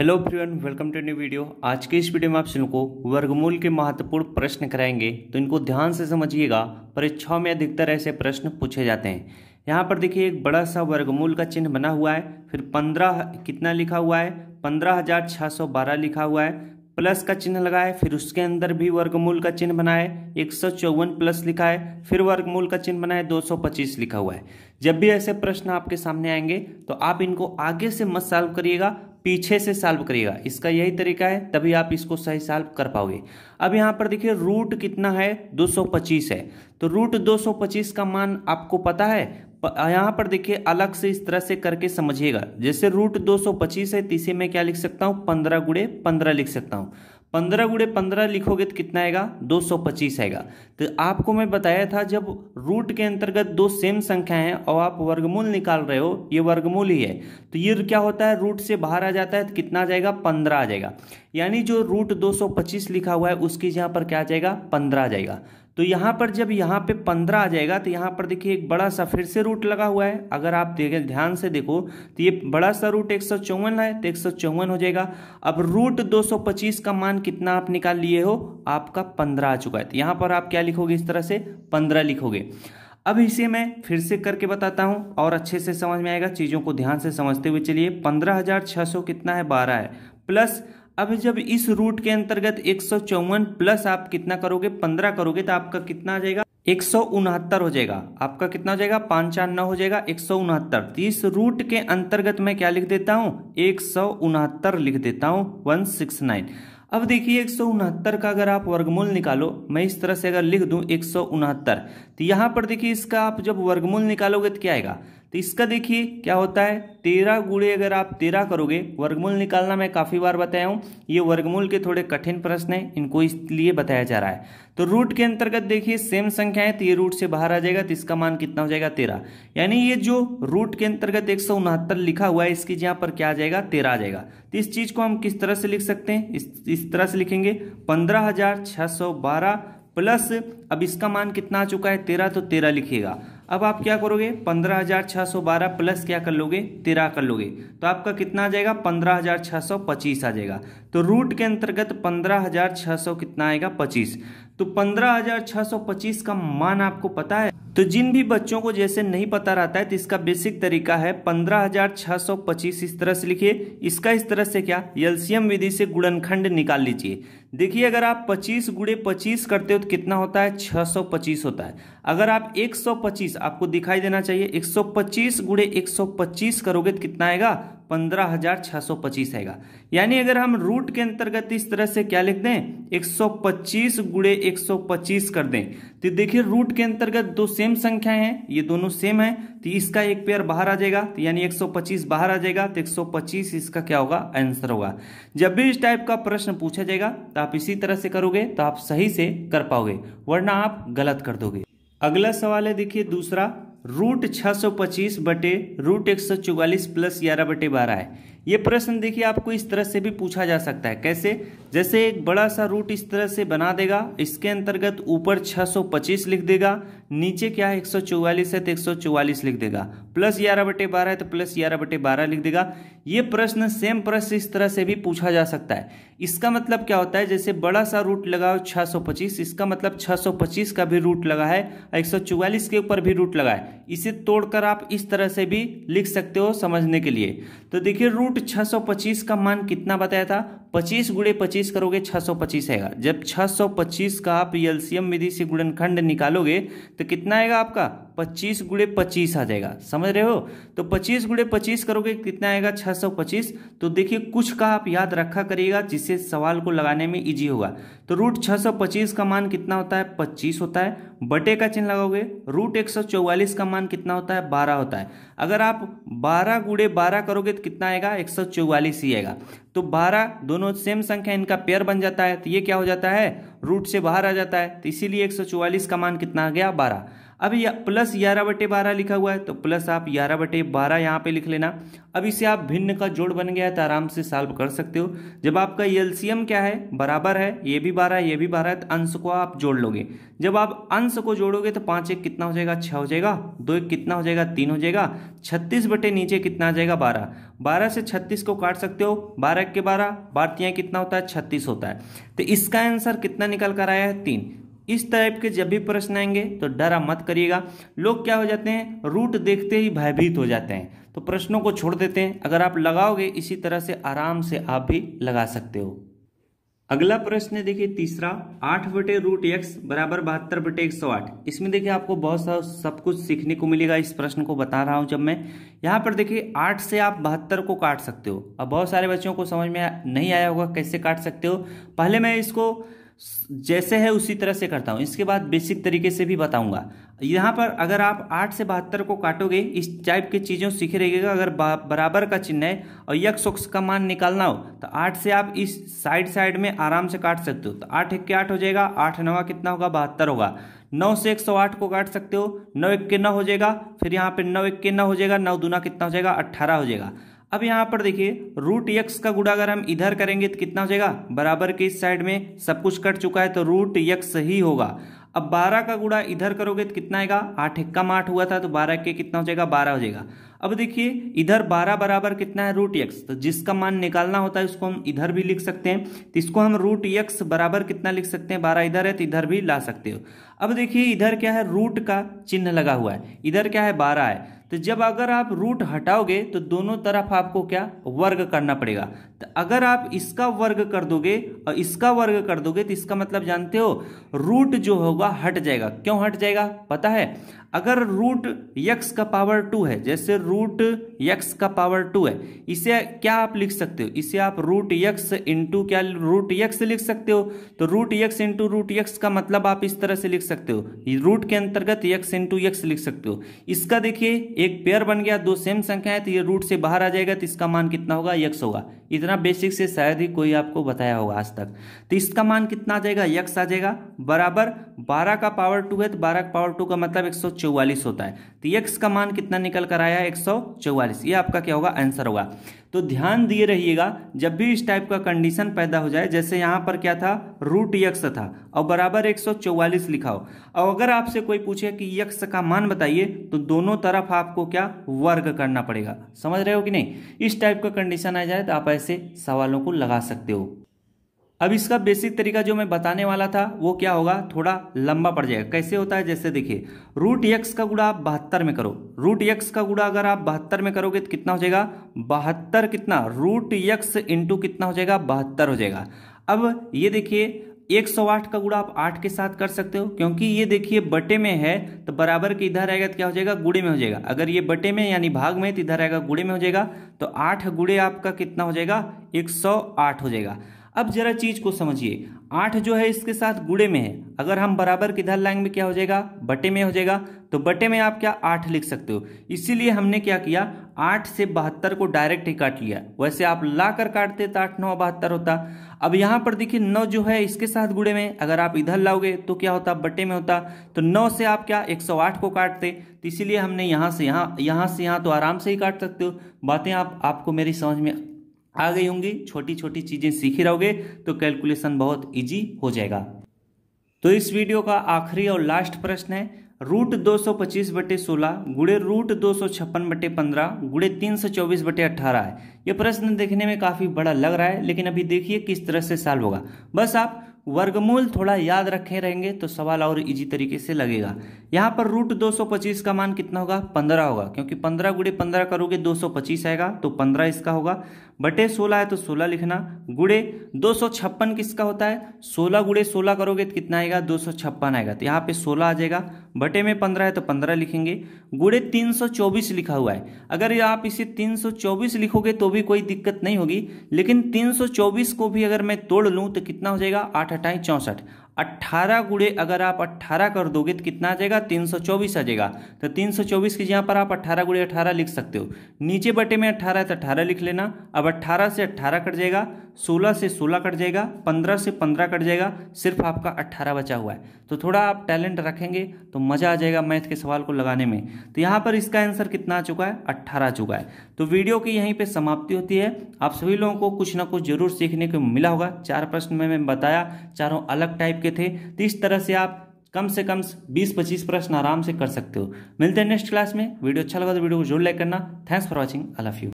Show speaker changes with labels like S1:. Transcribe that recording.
S1: hello फ्रीवन welcome to new video आज के इस वीडियो में आप सभी को वर्गमूल के महत्वपूर्ण प्रश्न कराएंगे तो इनको ध्यान से समझिएगा परीक्षाओं में अधिकतर ऐसे प्रश्न पूछे जाते हैं यहाँ पर देखिए एक बड़ा सा वर्गमूल का चिन्ह बना हुआ है फिर पंद्रह कितना लिखा हुआ है पंद्रह हज़ार छः सौ बारह लिखा हुआ है प्लस का चिन्ह लगा है फिर उसके अंदर भी वर्गमूल का चिन्ह बना है एक सौ चौवन प्लस लिखा है फिर वर्गमूल का चिन्ह बना है दो सौ पच्चीस लिखा हुआ है जब भी ऐसे प्रश्न आपके सामने आएंगे तो आप इनको आगे से मत सॉल्व करिएगा पीछे से सॉल्व करिएगा इसका यही तरीका है तभी आप इसको सही सॉल्व कर पाओगे अब यहाँ पर देखिए रूट कितना है 225 है तो रूट 225 का मान आपको पता है यहाँ पर देखिए अलग से इस तरह से करके समझिएगा जैसे रूट 225 है तो इसे मैं क्या लिख सकता हूँ 15 गुड़े पंद्रह लिख सकता हूँ पंद्रह गुड़े पंद्रह लिखोगे तो कितना आएगा दो सौ पच्चीस आएगा तो आपको मैं बताया था जब रूट के अंतर्गत दो सेम संख्या हैं और आप वर्गमूल निकाल रहे हो ये वर्गमूल ही है तो ये क्या होता है रूट से बाहर आ जाता है तो कितना आ जाएगा पंद्रह आ जाएगा यानी जो रूट दो सौ पच्चीस लिखा हुआ है उसकी जहाँ पर क्या आ जाएगा पंद्रह आ जाएगा तो यहाँ पर जब यहाँ पे पंद्रह आ जाएगा तो यहाँ पर देखिए एक बड़ा सा फिर से रूट लगा हुआ है अगर आप देखें ध्यान से देखो तो ये बड़ा सा रूट एक है तो एक हो जाएगा अब रूट 225 का मान कितना आप निकाल लिए हो आपका पंद्रह आ चुका है तो यहाँ पर आप क्या लिखोगे इस तरह से पंद्रह लिखोगे अब इसे मैं फिर से करके बताता हूँ और अच्छे से समझ में आएगा चीज़ों को ध्यान से समझते हुए चलिए पंद्रह हज़ार छः सौ कितना है बारह है प्लस अब जब इस रूट के अंतर्गत एक प्लस आप कितना करोगे पंद्रह करोगे तो आपका कितना आ जाएगा एक हो जाएगा आपका कितना हो जाएगा पाँच चार नौ हो जाएगा एक तो इस रूट के अंतर्गत मैं क्या लिख देता हूँ एक लिख देता हूँ वन सिक्स नाइन अब देखिए एक का अगर आप वर्गमूल निकालो मैं इस तरह से अगर लिख दूं एक तो यहाँ पर देखिए इसका आप जब वर्गमूल निकालोगे तो क्या आएगा तो इसका देखिए क्या होता है तेरह गुड़े अगर आप तेरह करोगे वर्गमूल निकालना मैं काफ़ी बार बताया हूँ ये वर्गमूल के थोड़े कठिन प्रश्न हैं इनको इसलिए बताया जा रहा है तो रूट के अंतर्गत देखिए सेम संख्या है तो ये रूट से बाहर आ जाएगा तो इसका मान कितना हो जाएगा तेरह यानी ये जो रूट के अंतर्गत एक लिखा हुआ है इसकी यहाँ पर क्या आ जाएगा तेरह आ जाएगा तो इस चीज़ को हम किस तरह से लिख सकते हैं इस इस तरह से लिखेंगे पंद्रह हजार सौ बारह प्लस अब इसका मान कितना आ चुका है तेरह तो तेरह लिखिएगा अब आप क्या करोगे पंद्रह हज़ार छह सौ बारह प्लस क्या कर लोगे तेरह कर लोगे तो आपका कितना आ जाएगा पंद्रह हज़ार छह सौ पच्चीस आ जाएगा तो रूट के अंतर्गत पंद्रह हज़ार छह सौ कितना आएगा पच्चीस तो पंद्रह हज़ार छह सौ पच्चीस का मान आपको पता है तो जिन भी बच्चों को जैसे नहीं पता रहता है तो इसका बेसिक तरीका है पंद्रह हजार छह सौ पच्चीस इस तरह से लिखिए इसका इस तरह से क्या एलसीएम विधि से गुणनखंड निकाल लीजिए देखिए अगर आप 25 गुड़े 25 करते हो तो कितना होता है 625 होता है अगर आप 125 आपको दिखाई देना चाहिए 125 गुड़े पच्चीस करोगे तो कितना आएगा पंद्रह हजार छः सौ पच्चीस हैगा यानी अगर हम रूट के अंतर्गत इस तरह से क्या लिख दें एक सौ पच्चीस गुड़े एक सौ पच्चीस कर दें तो देखिए रूट के अंतर्गत दो सेम संख्याएं हैं ये दोनों सेम हैं तो इसका एक पेयर बाहर आ जाएगा तो यानी एक सौ पच्चीस बाहर आ जाएगा तो एक सौ पच्चीस इसका क्या होगा आंसर होगा जब भी इस टाइप का प्रश्न पूछा जाएगा तो आप इसी तरह से करोगे तो आप सही से कर पाओगे वरना आप गलत कर दोगे अगला सवाल है देखिए दूसरा रूट छः सौ पच्चीस बटे रूट एक सौ चौवालीस प्लस ग्यारह बटे बारह है ये प्रश्न देखिए आपको इस तरह से भी पूछा जा सकता है कैसे जैसे एक बड़ा सा रूट इस तरह से बना देगा इसके अंतर्गत ऊपर सौ पच्चीस लिख देगा नीचे क्या है चौवालीस है तो 144 लिख देगा प्लस ग्यारह बटे बारह है तो प्लस ग्यारह बटे बारह लिख देगा ये प्रश्न सेम प्रश्न इस तरह से भी पूछा जा सकता है इसका मतलब क्या होता है जैसे बड़ा सा रूट लगाओ 625 इसका मतलब 625 का भी रूट लगा है और चौवालीस के ऊपर भी रूट लगा है इसे तोड़कर आप इस तरह से भी लिख सकते हो समझने के लिए तो देखिए रूट पच्चीस का मान कितना बताया था पच्चीस गुड़े पच्चीस करोगे पच्चीस आएगा जब सौ पच्चीस का आप एलसीएम विधि से गुणनखंड निकालोगे तो कितना आएगा आपका पच्चीस गुड़े पच्चीस आ जाएगा समझ रहे हो तो पच्चीस गुड़े पच्चीस करोगे कितना आएगा छः सौ पच्चीस तो देखिए कुछ का आप याद रखा करिएगा जिससे सवाल को लगाने में इजी होगा तो रूट छः सौ पच्चीस का मान कितना होता है पच्चीस होता है बटे का चिन्ह लगाओगे रूट एक सौ चौवालीस का मान कितना होता है बारह होता है अगर आप बारह गुड़े बारह करोगे तो कितना आएगा एक सौ चौवालीस ही आएगा तो बारह दोनों सेम संख्या इनका पेयर बन जाता है तो ये क्या हो जाता है रूट से बाहर आ जाता है तो इसीलिए एक सौ चौवालीस का मान कितना आ गया बारह अब या प्लस ग्यारह बटे बारह लिखा हुआ है तो प्लस आप ग्यारह बटे बारह यहाँ पे लिख लेना अब इसे आप भिन्न का जोड़ बन गया है तो आराम से सॉल्व कर सकते हो जब आपका एलसीएम क्या है बराबर है ये भी बारह ये भी बारह है तो अंश को आप जोड़ लोगे जब आप अंश को जोड़ोगे तो पाँच एक कितना हो जाएगा छः हो जाएगा दो एक कितना हो जाएगा तीन हो जाएगा छत्तीस बटे नीचे कितना आ जाएगा बारह बारह से छत्तीस को काट सकते हो बारह के बारह भारतीय कितना होता है छत्तीस होता है तो इसका आंसर कितना निकल कर आया है तीन इस टाइप के जब भी प्रश्न आएंगे तो डरा मत करिएगा लोग क्या हो जाते हैं रूट देखते ही भयभीत हो जाते हैं तो प्रश्नों को छोड़ देते हैं अगर आप लगाओगे इसी तरह से आराम से आप भी लगा सकते हो अगला प्रश्न देखिए तीसरा आठ बटे रूट एक्स बराबर बहत्तर बटे एक सौ आठ इसमें देखिए आपको बहुत सा सब कुछ सीखने को मिलेगा इस प्रश्न को बता रहा हूं जब मैं यहां पर देखिए आठ से आप बहत्तर को काट सकते हो अब बहुत सारे बच्चों को समझ में नहीं आया होगा कैसे काट सकते हो पहले मैं इसको जैसे है उसी तरह से करता हूँ इसके बाद बेसिक तरीके से भी बताऊंगा यहाँ पर अगर आप आठ से बहत्तर को काटोगे इस टाइप की चीज़ों सीखे रहिएगा अगर बराबर का चिन्ह है और यक्ष वक्ष का मान निकालना हो तो आठ से आप इस साइड साइड में आराम से काट सकते हो तो आठ एक के आठ हो जाएगा आठ नवा कितना होगा बहत्तर होगा नौ से एक सौ आठ को काट सकते हो नौ एक के नौ हो जाएगा फिर यहाँ पर नौ एक के नौ हो जाएगा नौ दूना कितना हो जाएगा अट्ठारह हो जाएगा अब यहाँ पर देखिए रूट यक्स का गुड़ा अगर हम इधर करेंगे तो कितना हो जाएगा बराबर के इस साइड में सब कुछ कट चुका है तो रूट यक्स ही होगा अब बारह का गुड़ा इधर करोगे तो कितना आएगा आठ इक्का आठ हुआ था तो बारह के कितना हो जाएगा बारह हो जाएगा अब देखिए इधर बारह बराबर कितना है रूट यक्स तो जिसका मान निकालना होता है उसको हम इधर भी लिख सकते हैं तो इसको हम रूट यक्स बराबर कितना लिख सकते हैं बारह इधर है तो इधर भी ला सकते हो अब देखिए इधर क्या है रूट का चिन्ह लगा हुआ है इधर क्या है बारह है तो जब अगर आप रूट हटाओगे तो दोनों तरफ आपको क्या वर्ग करना पड़ेगा तो अगर आप इसका वर्ग कर दोगे और इसका वर्ग कर दोगे तो इसका मतलब जानते हो रूट जो होगा हट जाएगा क्यों हट जाएगा पता है अगर रूट यक्स का पावर टू है जैसे रूट यक्स का पावर टू है इसे क्या आप लिख सकते हो इसे आप रूट यक्स इंटू क्या रूट यक्स लिख सकते हो तो root x into root x का मतलब आप इस तरह से लिख सकते हो रूट के अंतर्गत यक्स इंटू यक्स लिख सकते हो इसका देखिए एक पेयर बन गया दो सेम संख्या है तो ये रूट से बाहर आ जाएगा तो इसका मान कितना होगा यक्स होगा इतना बेसिक से शायद ही कोई आपको बताया होगा आज तक तो इसका मान कितना आ जाएगा यक्स आ जाएगा बराबर बारह का पावर टू है तो बारह का पावर टू का मतलब एक होता है तो यक्स का मान कितना निकल कर आया है एक ये आपका क्या होगा आंसर होगा तो ध्यान दिए रहिएगा जब भी इस टाइप का कंडीशन पैदा हो जाए जैसे यहाँ पर क्या था रूट यक्स था और बराबर 144 लिखा हो और अगर आपसे कोई पूछे कि यक्स का मान बताइए तो दोनों तरफ आपको क्या वर्ग करना पड़ेगा समझ रहे हो कि नहीं इस टाइप का कंडीशन आ जाए तो आप से सवालों को लगा सकते हो अब इसका बेसिक तरीका जो मैं बताने वाला था वो क्या होगा थोड़ा लंबा पड़ जाएगा कैसे होता है जैसे देखिए रूट यक्स का गुड़ा आप बहत्तर में करो रूट यक्स का गुड़ा अगर आप बहत्तर में करोगे तो कितना हो जाएगा बहत्तर कितना रूट यक्स इंटू कितना हो जाएगा बहत्तर हो जाएगा अब ये देखिए एक सौ आठ का गुड़ा आप आठ के साथ कर सकते हो क्योंकि ये देखिए बटे में है तो बराबर के इधर आएगा तो क्या हो जाएगा गुड़े में हो जाएगा अगर ये बटे में यानी भाग में तो इधर आएगा गुड़े में हो जाएगा तो आठ गुड़े आपका कितना हो जाएगा एक सौ आठ हो जाएगा अब जरा चीज़ को समझिए आठ जो है इसके साथ गुड़े में है अगर हम बराबर किधर लाएंगे क्या हो जाएगा बटे में हो जाएगा तो बटे में आप क्या आठ लिख सकते हो इसीलिए हमने क्या किया आठ से बहत्तर को डायरेक्ट ही काट लिया वैसे आप ला कर काटते तो आठ नौ बहत्तर होता अब यहां पर देखिए नौ जो है इसके साथ गुड़े में अगर आप इधर लाओगे तो क्या होता बटे में होता तो नौ से आप क्या एक सौ आठ को काटते तो इसीलिए हमने यहां से यहाँ यहां से यहां तो आराम से ही काट सकते हो बातें आप आपको मेरी समझ में आ गई होंगी छोटी छोटी चीज़ें सीखी रहोगे तो कैलकुलेशन बहुत इजी हो जाएगा तो इस वीडियो का आखिरी और लास्ट प्रश्न है रूट दो सौ पच्चीस बटे सोलह गुड़े रूट दो सौ छप्पन बटे पंद्रह गुड़े तीन सौ चौबीस बटे अट्ठारह है ये प्रश्न देखने में काफ़ी बड़ा लग रहा है लेकिन अभी देखिए किस तरह से सॉल्व होगा बस आप वर्गमूल थोड़ा याद रखे रहेंगे तो सवाल और इजी तरीके से लगेगा यहाँ पर रूट दो सौ पच्चीस का मान कितना होगा पंद्रह होगा क्योंकि पंद्रह गुड़े पंद्रह करोगे दो सौ पच्चीस आएगा तो पंद्रह इसका होगा बटे सोलह है तो सोलह लिखना गुड़े दो सौ छप्पन किसका होता है सोलह गुड़े सोलह करोगे तो कितना आएगा दो सौ छप्पन आएगा तो यहाँ पे सोलह आ जाएगा बटे में पंद्रह है तो पंद्रह लिखेंगे गुड़े तीन सौ चौबीस लिखा हुआ है अगर आप इसे तीन सौ चौबीस लिखोगे तो भी कोई दिक्कत नहीं होगी लेकिन तीन सौ चौबीस को भी अगर मैं तोड़ लूँ तो कितना हो जाएगा आठ अठाई चौंसठ 18 गुड़े अगर आप 18 कर दोगे तो कितना आ जाएगा 324 आ जाएगा तो 324 के जगह पर आप 18 गुड़े 18 लिख सकते हो नीचे बटे में 18 है तो 18 लिख लेना अब 18 से 18 कट जाएगा 16 से 16 कट जाएगा 15 से 15 कट जाएगा सिर्फ आपका 18 बचा हुआ है तो थोड़ा आप टैलेंट रखेंगे तो मज़ा आ जाएगा मैथ के सवाल को लगाने में तो यहाँ पर इसका आंसर कितना आ चुका है अट्ठारह आ चुका है तो वीडियो की यहीं पर समाप्ति होती है आप सभी लोगों को कुछ ना कुछ जरूर सीखने को मिला होगा चार प्रश्न में मैं बताया चारों अलग टाइप के चुके थे तो इस तरह से आप कम से कम 20-25 प्रश्न आराम से कर सकते हो मिलते हैं नेक्स्ट क्लास में वीडियो अच्छा लगा तो वीडियो को जरूर लाइक करना thanks for watching I love you